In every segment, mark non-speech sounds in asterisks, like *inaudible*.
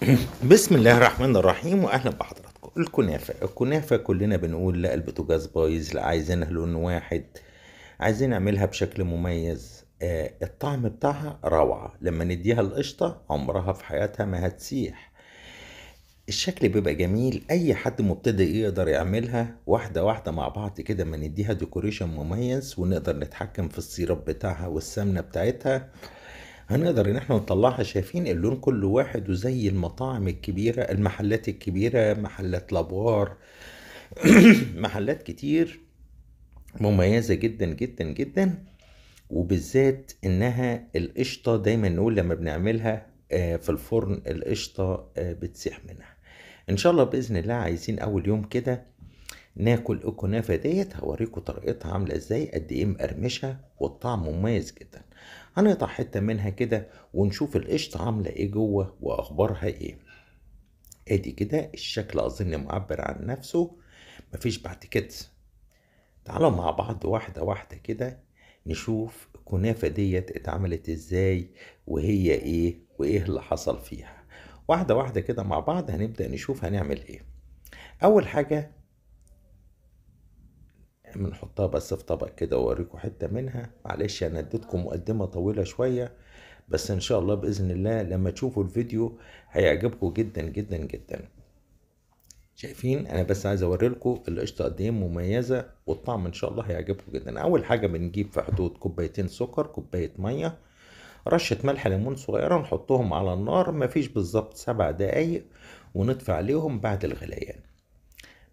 *laughs* بسم الله الرحمن الرحيم واهلا بحضراتكم الكنافه الكنافه كلنا بنقول لا البوتاجاز بايظ لا عايزينها لون واحد عايزين نعملها بشكل مميز آه الطعم بتاعها روعه لما نديها القشطه عمرها في حياتها ما هتسيح الشكل بيبقى جميل اي حد مبتدئ يقدر يعملها واحده واحده مع بعض كده ما نديها ديكوريشن مميز ونقدر نتحكم في السيرب بتاعها والسمنه بتاعتها هنقدر ان احنا نطلعها شايفين اللون كل واحد وزي المطاعم الكبيرة المحلات الكبيرة محلات لابوار *clears throat* محلات كتير مميزة جدا جدا جدا وبالذات انها القشطة دايما نقول لما بنعملها آه، في الفرن القشطة آه، بتسيح منها ان شاء الله باذن الله عايزين اول يوم كده ناكل الكنافه ديت هوريكم طريقتها عامله ازاي قد ايه مقرمشه والطعم مميز جدا هنقطع حتة منها كده ونشوف القشطة عاملة ايه جوه واخبارها ايه ادي كده الشكل اظن معبر عن نفسه مفيش بعد كده تعالوا مع بعض واحدة واحدة كده نشوف الكنافة ديت اتعملت ازاي وهي ايه وايه اللي حصل فيها واحدة واحدة كده مع بعض هنبدأ نشوف هنعمل ايه اول حاجة يعني بنحطها بس في طبق كده واوريكم حته منها معلش انا يعني اديتكم مقدمه طويله شويه بس ان شاء الله باذن الله لما تشوفوا الفيديو هيعجبكم جدا جدا جدا شايفين انا بس عايز اوري لكم القشطه قد ايه مميزه والطعم ان شاء الله هيعجبكم جدا اول حاجه بنجيب في حدود كوبايتين سكر كوبايه ميه رشه ملح ليمون صغيره نحطهم على النار مفيش بالظبط سبع دقايق ونطفي عليهم بعد الغليان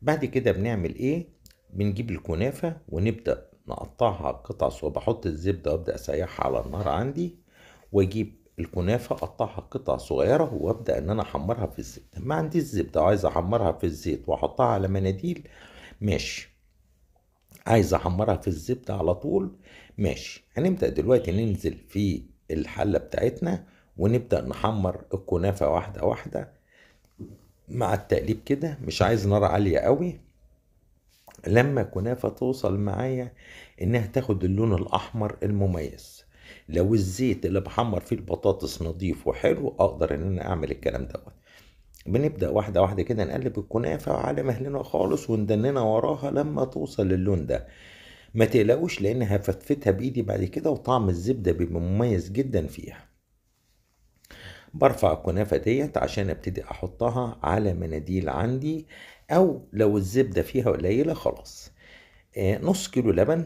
بعد كده بنعمل ايه بنجيب الكنافة ونبدأ نقطعها قطع صغيرة بحط الزبدة وأبدأ أسيحها على النار عندي وأجيب الكنافة أقطعها قطع صغيرة وأبدأ إن أنا أحمرها في الزيت ما عندي زبدة وعايز أحمرها في الزيت وأحطها على مناديل ماشي عايز أحمرها في الزبدة على طول ماشي هنبدأ دلوقتي ننزل في الحلة بتاعتنا ونبدأ نحمر الكنافة واحدة واحدة مع التقليب كده مش عايز نار عالية قوي لما كنافة توصل معايا إنها تاخد اللون الأحمر المميز لو الزيت اللي بحمر فيه البطاطس نضيف وحلو أقدر إن أنا أعمل الكلام دوت بنبدأ واحدة واحدة كده نقلب الكنافة على مهلنا خالص وندننا وراها لما توصل للون ده ما تقلقوش لأن هفتفتها بإيدي بعد كده وطعم الزبدة بيبقى مميز جدا فيها برفع الكنافة ديت عشان ابتدي احطها على مناديل عندي او لو الزبدة فيها قليلة خلاص آه، نص كيلو لبن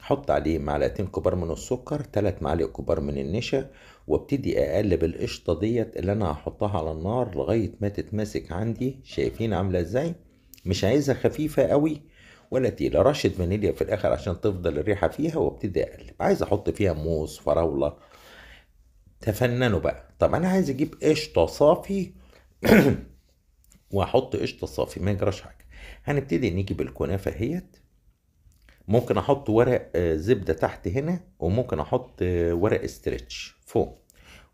حط عليه معلقتين كبار من السكر تلات معالق كبار من النشا وابتدي اقلب القشطه ديت اللي انا هحطها على النار لغايه ما تتماسك عندي شايفين عامله ازاي مش عايزها خفيفه قوي ولا تقيله رشه فانيليا في الاخر عشان تفضل الريحه فيها وابتدي اقلب عايز احط فيها موز فراوله تفننوا بقى طب انا عايز اجيب قشطه صافي *clears throat* واحط قشطه صافي ما يجراش حاجه هنبتدي نيجي بالكنافه اهيت ممكن احط ورق آه، زبده تحت هنا وممكن احط آه، ورق استرتش فوق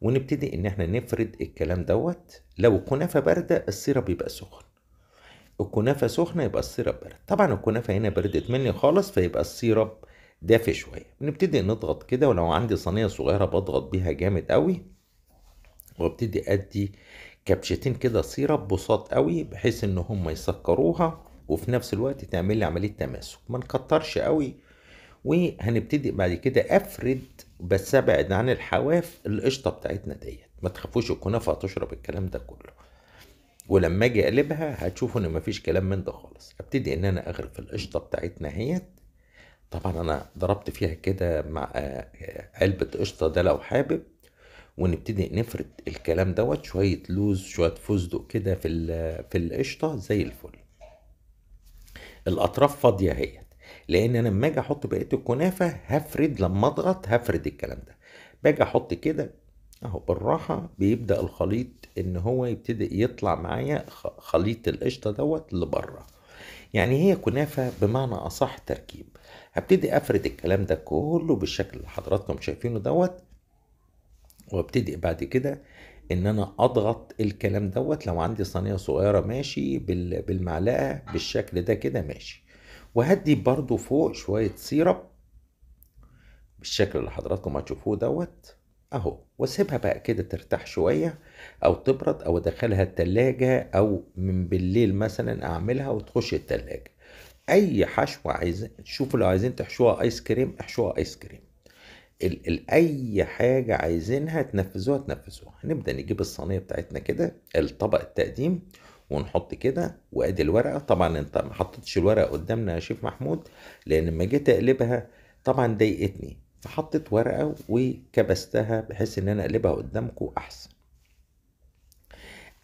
ونبتدي ان احنا نفرد الكلام دوت لو الكنافه بارده السيرب بيبقى سخن الكنافه سخنه يبقى السيرب بارد طبعا الكنافه هنا بردت مني خالص فيبقى السيرب دافئ شويه بنبتدي نضغط كده ولو عندي صينيه صغيره بضغط بيها جامد قوي وابتدي ادي كبشتين كده صيرة بساط قوي بحيث ان هم يسكروها وفي نفس الوقت تعمل لي عمليه تماسك ما نكترش قوي وهنبتدي بعد كده افرد بس ابعد عن الحواف القشطه بتاعتنا ديت ما تخافوش الكنافه هتشرب الكلام ده كله ولما اجي اقلبها هتشوفوا ان مفيش كلام من ده خالص ابتدي ان انا اغرف القشطه بتاعتنا اهيت طبعا انا ضربت فيها كده مع آه، آه، علبة قشطة ده لو حابب ونبتدي نفرد الكلام دوت شوية لوز شوية فستق كده في في القشطة زي الفل الاطراف فاضية اهيت لان انا لما اجي احط بقية الكنافة هفرد لما اضغط هفرد الكلام ده باجي احط كده اهو بالراحة بيبدأ الخليط ان هو يبتدي يطلع معايا خليط القشطة دوت لبره يعني هي كنافة بمعنى أصح تركيب هبتدي أفرد الكلام ده كله بالشكل اللي حضراتكم شايفينه دوت وابتدي بعد كده ان انا اضغط الكلام دوت لو عندي صينيه صغيره ماشي بالمعلقه بالشكل ده كده ماشي وهدي برضو فوق شويه سيرب بالشكل اللي حضراتكم هتشوفوه دوت اهو واسيبها بقى كده ترتاح شوية او تبرد او ادخلها التلاجة او من بالليل مثلا اعملها وتخش التلاجة اي حشوة عايزين شوفوا لو عايزين تحشوها ايس كريم احشوها ايس كريم ال ال اي حاجة عايزينها تنفذوها تنفذوها هنبدأ نجيب الصينية بتاعتنا كده الطبق التقديم ونحط كده وادي الورقه طبعا انت ما حطتش الورقه قدامنا يا شيف محمود لان لما جيت اقلبها طبعا ضايقتني فحطيت ورقة وكبستها بحيث ان انا اقلبها قدامكم احسن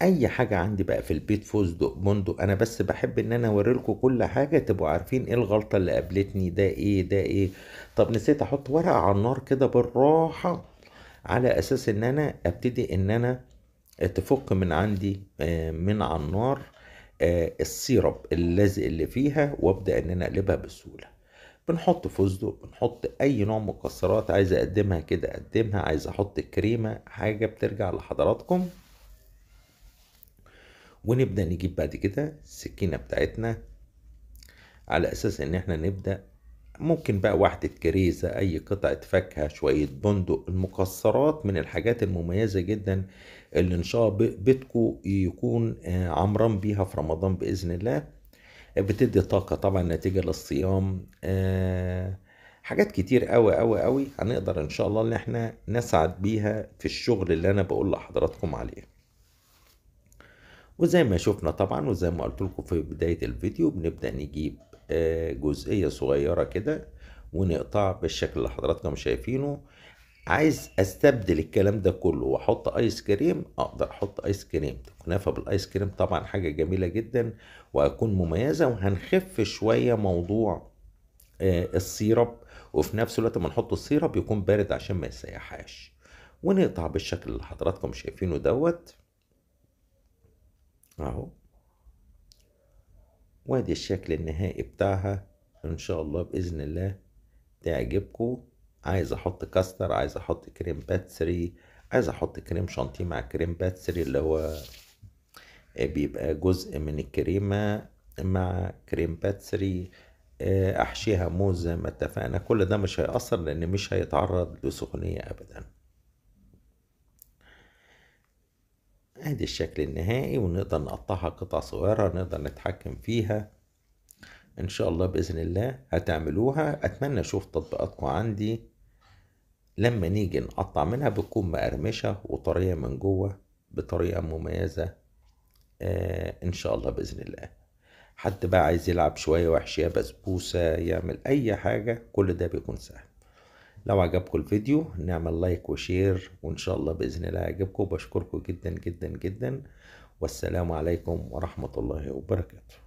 اي حاجة عندي بقى في البيت فوزدق بندق انا بس بحب ان انا اوريلكم كل حاجة تبقوا عارفين ايه الغلطة اللي قابلتني ده ايه ده ايه طب نسيت احط ورقة على النار كده بالراحة على اساس ان انا ابتدي ان انا تفك من عندي آه، من على النار آه، السيرب اللزق اللي فيها وابدا ان انا اقلبها بسهوله بنحط فستق بنحط اي نوع مكسرات عايز اقدمها كده اقدمها عايز احط كريمة حاجة بترجع لحضراتكم ونبدأ نجيب بعد كده السكينة بتاعتنا على اساس ان احنا نبدأ ممكن بقى واحدة كريزة أي قطعة فاكهة شوية بندق المكسرات من الحاجات المميزة جدا اللي إن شاء بيتكو يكون آه، عمران بيها في رمضان بإذن الله بتدي طاقه طبعا نتيجه للصيام آه، حاجات كتير قوي قوي قوي هنقدر ان شاء الله ان احنا نسعد بيها في الشغل اللي انا بقول لحضراتكم عليه وزي ما شفنا طبعا وزي ما قلت لكم في بداية الفيديو بنبدأ نجيب آه، جزئية صغيرة كده ونقطع بالشكل اللي حضراتكم شايفينه عايز استبدل الكلام ده كله واحط ايس كريم اقدر احط ايس كريم ده مكنفه بالايس كريم طبعا حاجه جميله جدا وهتكون مميزه وهنخف شويه موضوع آه، السيرب وفي نفس الوقت ما نحط السيرب يكون بارد عشان ما يسيحهاش ونقطع بالشكل اللي حضراتكم شايفينه دوت اهو وادي الشكل النهائي بتاعها ان شاء الله باذن الله تعجبكم عايز احط كاستر عايز احط كريم باتسري عايز احط كريم شانتيه مع كريم باتسري اللي هو بيبقى جزء من الكريمة مع كريم باتسري آه، احشيها موز زي ما اتفقنا كل ده مش هيأثر لان مش هيتعرض لسخونية ابدا ادي الشكل النهائي ونقدر نقطعها قطع صغيرة نقدر نتحكم فيها ان شاء الله باذن الله هتعملوها اتمنى اشوف تطبيقاتكم عندي لما نيجي نقطع منها بتكون مقرمشة وطرية من جوه بطريقة مميزة آه، ان شاء الله باذن الله حد بقى عايز يلعب شويه وحشيه بسبوسه يعمل اي حاجه كل ده بيكون سهل لو عجبكم الفيديو نعمل لايك وشير وان شاء الله باذن الله يعجبكم بشكركم جدا جدا جدا والسلام عليكم ورحمه الله وبركاته